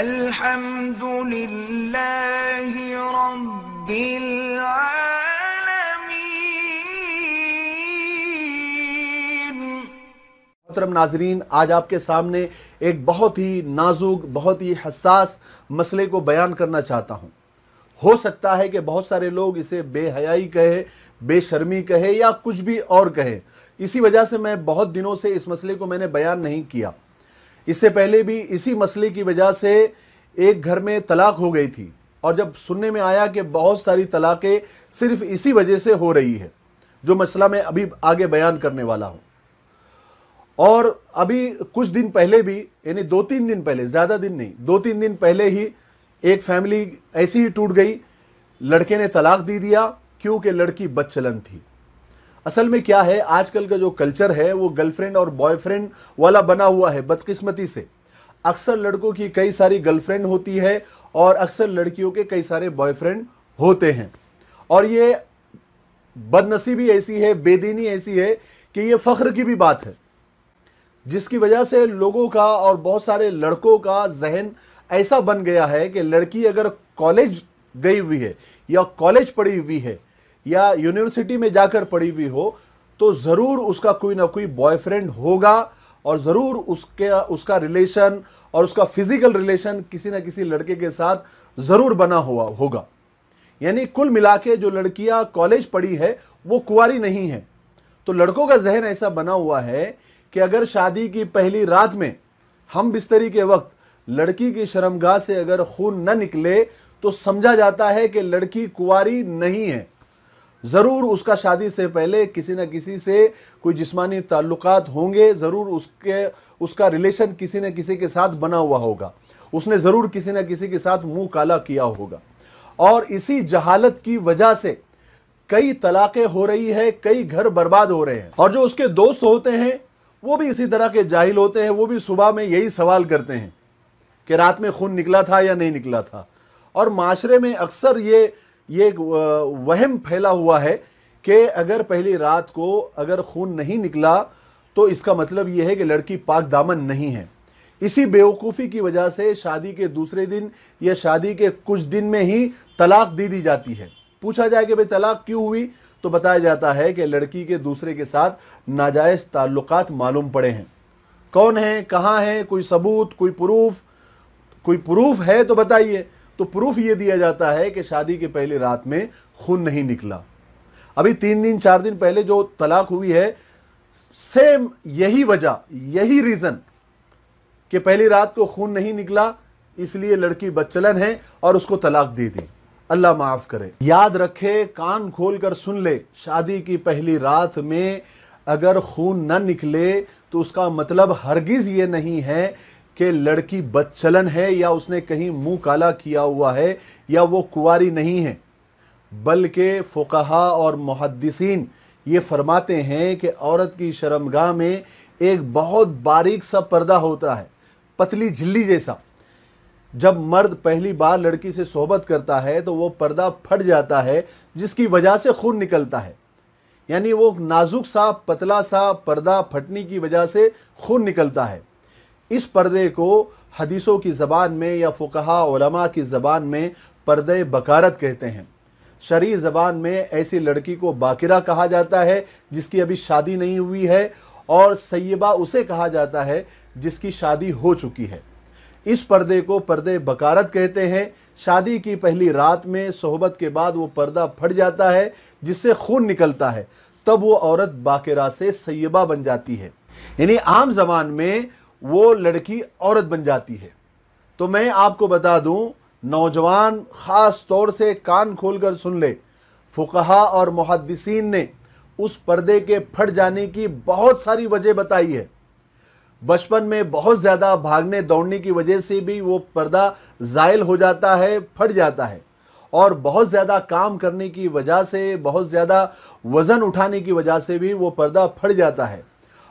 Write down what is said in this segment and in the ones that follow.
الحمد नाजरीन आज आपके सामने एक बहुत ही नाजुक बहुत ही हसास मसले को बयान करना चाहता हूँ हो सकता है कि बहुत सारे लोग इसे बेहयाई कहे बेशर्मी कहे या कुछ भी और कहे इसी वजह से मैं बहुत दिनों से इस मसले को मैंने बयान नहीं किया इससे पहले भी इसी मसले की वजह से एक घर में तलाक हो गई थी और जब सुनने में आया कि बहुत सारी तलाक़ें सिर्फ इसी वजह से हो रही है जो मसला मैं अभी आगे बयान करने वाला हूँ और अभी कुछ दिन पहले भी यानी दो तीन दिन पहले ज़्यादा दिन नहीं दो तीन दिन पहले ही एक फैमिली ऐसी ही टूट गई लड़के ने तलाक दे दिया क्योंकि लड़की बदचलन थी असल में क्या है आजकल का जो कल्चर है वो गर्लफ्रेंड और बॉयफ्रेंड वाला बना हुआ है बदकिस्मती से अक्सर लड़कों की कई सारी गर्लफ्रेंड होती है और अक्सर लड़कियों के कई सारे बॉयफ्रेंड होते हैं और ये बदनसीबी ऐसी है बेदीनी ऐसी है कि ये फ़ख्र की भी बात है जिसकी वजह से लोगों का और बहुत सारे लड़कों का जहन ऐसा बन गया है कि लड़की अगर कॉलेज गई हुई है या कॉलेज पढ़ी हुई है या यूनिवर्सिटी में जाकर पढ़ी हुई हो तो ज़रूर उसका कोई ना कोई बॉयफ्रेंड होगा और ज़रूर उसके उसका रिलेशन और उसका फिज़िकल रिलेशन किसी ना किसी लड़के के साथ ज़रूर बना हुआ होगा यानी कुल मिला के जो लड़कियां कॉलेज पढ़ी है वो कुंवारी नहीं है तो लड़कों का जहन ऐसा बना हुआ है कि अगर शादी की पहली रात में हम बिस्तरी के वक्त लड़की की शर्मगाह से अगर खून न निकले तो समझा जाता है कि लड़की कुंवारी नहीं है ज़रूर उसका शादी से पहले किसी न किसी से कोई जिस्मानी ताल्लुक होंगे ज़रूर उसके उसका रिलेशन किसी न किसी के साथ बना हुआ होगा उसने ज़रूर किसी न किसी के साथ मुंह काला किया होगा और इसी जहालत की वजह से कई तलाक़ें हो रही है कई घर बर्बाद हो रहे हैं और जो उसके दोस्त होते हैं वो भी इसी तरह के जाहिल होते हैं वो भी सुबह में यही सवाल करते हैं कि रात में खून निकला था या नहीं निकला था और माशरे में अक्सर ये ये वहम फैला हुआ है कि अगर पहली रात को अगर खून नहीं निकला तो इसका मतलब ये है कि लड़की पाक दामन नहीं है इसी बेवकूफ़ी की वजह से शादी के दूसरे दिन या शादी के कुछ दिन में ही तलाक दे दी जाती है पूछा जाए कि भाई तलाक क्यों हुई तो बताया जाता है कि लड़की के दूसरे के साथ नाजायज़ ताल्लुक मालूम पड़े हैं कौन है कहाँ है कोई सबूत कोई प्रूफ कोई प्रूफ है तो बताइए तो प्रूफ ये दिया जाता है कि शादी के पहले रात में खून नहीं निकला अभी तीन दिन चार दिन पहले जो तलाक हुई है सेम यही वजह यही रीज़न कि पहली रात को खून नहीं निकला इसलिए लड़की बच्चलन है और उसको तलाक दे दी अल्लाह माफ़ करे याद रखे कान खोल कर सुन ले शादी की पहली रात में अगर खून ना निकले तो उसका मतलब हरगिज़ ये नहीं है कि लड़की बदचलन है या उसने कहीं मुंह काला किया हुआ है या वो कुवारी नहीं है बल्कि फुकाहा और मुहदसिन ये फरमाते हैं कि औरत की शर्मगाह में एक बहुत बारीक सा पर्दा होता है पतली झिल्ली जैसा जब मर्द पहली बार लड़की से सोहबत करता है तो वो पर्दा फट जाता है जिसकी वजह से खून निकलता है यानी वो नाजुक सा पतला सा पर्दा फटने की वजह से खून निकलता है इस पर्दे को हदीसों की ज़बान में या फ़ुकहा की ज़बान में पर्दे बकारत कहते हैं शरी ज़बान में ऐसी लड़की को बाकिरा कहा जाता है जिसकी अभी शादी नहीं हुई है और सैबा उसे कहा जाता है जिसकी शादी हो चुकी है इस पर्दे को पर्दे बकारत कहते हैं शादी की पहली रात में सोहबत के बाद वो पर्दा फट जाता है जिससे खून निकलता है तब वो औरत बाकिरा से सैबा बन जाती है यानी आम जबान में वो लड़की औरत बन जाती है तो मैं आपको बता दूं नौजवान ख़ास तौर से कान खोलकर सुन ले फुकहा और मुहदसिन ने उस पर्दे के फट जाने की बहुत सारी वजह बताई है बचपन में बहुत ज़्यादा भागने दौड़ने की वजह से भी वो पर्दा ज़ायल हो जाता है फट जाता है और बहुत ज़्यादा काम करने की वजह से बहुत ज़्यादा वज़न उठाने की वजह से भी वो पर्दा फट जाता है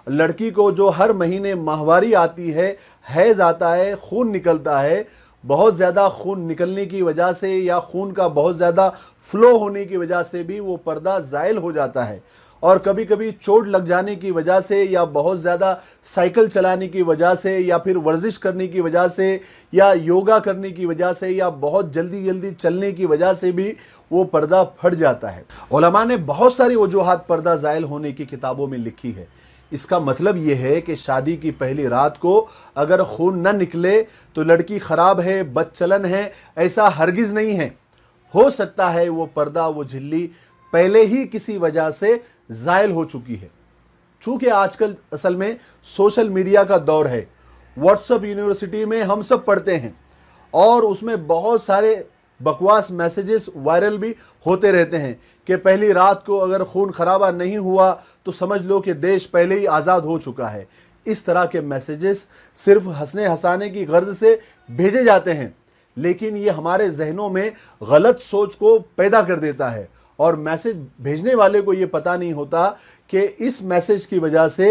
लड़की को जो हर महीने माहवारी आती है हैज़ आता है खून निकलता है बहुत ज़्यादा खून निकलने की वजह से या खून का बहुत ज़्यादा फ्लो होने की वजह से भी वो पर्दा ज़ायल हो जाता है और कभी कभी चोट लग जाने की वजह से या बहुत ज़्यादा साइकिल चलाने की वजह से या फिर वर्जिश करने की वजह से या योगा करने की वजह से या बहुत जल्दी जल्दी चलने की वजह से भी वो पर्दा फट जाता है ओलमा ने बहुत सारी वजूहत पर्दा ज़ायल होने की किताबों में लिखी है इसका मतलब ये है कि शादी की पहली रात को अगर खून न निकले तो लड़की ख़राब है बदचलन है ऐसा हरगिज़ नहीं है हो सकता है वो पर्दा वो झिल्ली पहले ही किसी वजह से ज़ायल हो चुकी है चूँकि आजकल असल में सोशल मीडिया का दौर है व्हाट्सअप यूनिवर्सिटी में हम सब पढ़ते हैं और उसमें बहुत सारे बकवास मैसेजेस वायरल भी होते रहते हैं कि पहली रात को अगर खून खराबा नहीं हुआ तो समझ लो कि देश पहले ही आज़ाद हो चुका है इस तरह के मैसेजेस सिर्फ हंसने हंसाने की गर्ज से भेजे जाते हैं लेकिन ये हमारे जहनों में गलत सोच को पैदा कर देता है और मैसेज भेजने वाले को ये पता नहीं होता कि इस मैसेज की वजह से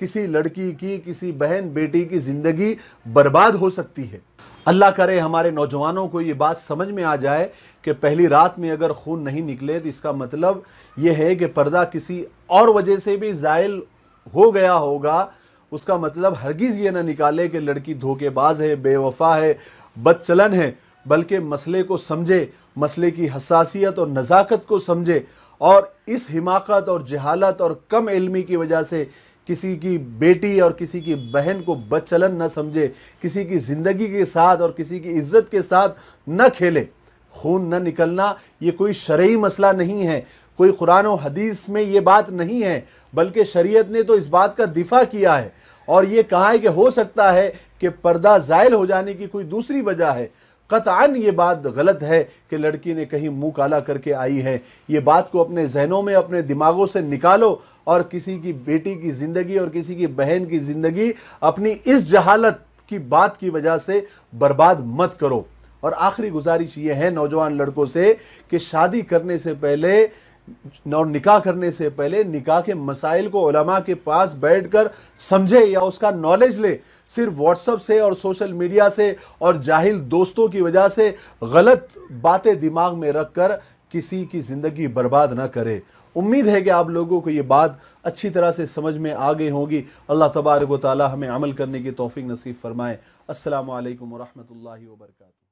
किसी लड़की की किसी बहन बेटी की ज़िंदगी बर्बाद हो सकती है अल्लाह करे हमारे नौजवानों को ये बात समझ में आ जाए कि पहली रात में अगर खून नहीं निकले तो इसका मतलब ये है कि पर्दा किसी और वजह से भी ज़ायल हो गया होगा उसका मतलब हरगिज़ ये ना निकाले कि लड़की धोखेबाज है बेवफा है बदचलन है बल्कि मसले को समझे मसले की हसासियत और नज़ाकत को समझे और इस हिमाकत और जहालत और कम इलमी की वजह से किसी की बेटी और किसी की बहन को बदचलन न समझे किसी की ज़िंदगी के साथ और किसी की इज्जत के साथ न खेले खून न निकलना ये कोई शर्य मसला नहीं है कोई कुरान और हदीस में ये बात नहीं है बल्कि शरीयत ने तो इस बात का दिफा किया है और ये कहा है कि हो सकता है कि पर्दा ज़ायल हो जाने की कोई दूसरी वजह है कतान ये बात गलत है कि लड़की ने कहीं मुंह काला करके आई है ये बात को अपने जहनों में अपने दिमागों से निकालो और किसी की बेटी की ज़िंदगी और किसी की बहन की ज़िंदगी अपनी इस जहालत की बात की वजह से बर्बाद मत करो और आखिरी गुजारिश ये है नौजवान लड़कों से कि शादी करने से पहले और निकाह करने से पहले निकाह के मसाइल को ओलमा के पास बैठकर समझे या उसका नॉलेज ले सिर्फ व्हाट्सअप से और सोशल मीडिया से और जाहिल दोस्तों की वजह से गलत बातें दिमाग में रख कर किसी की ज़िंदगी बर्बाद ना करे उम्मीद है कि आप लोगों को ये बात अच्छी तरह से समझ में आ गई होगी अल्लाह तबारक वाली हमें अमल करने की तोफ़ी नसीब फरमाए असल वरहमल वर्का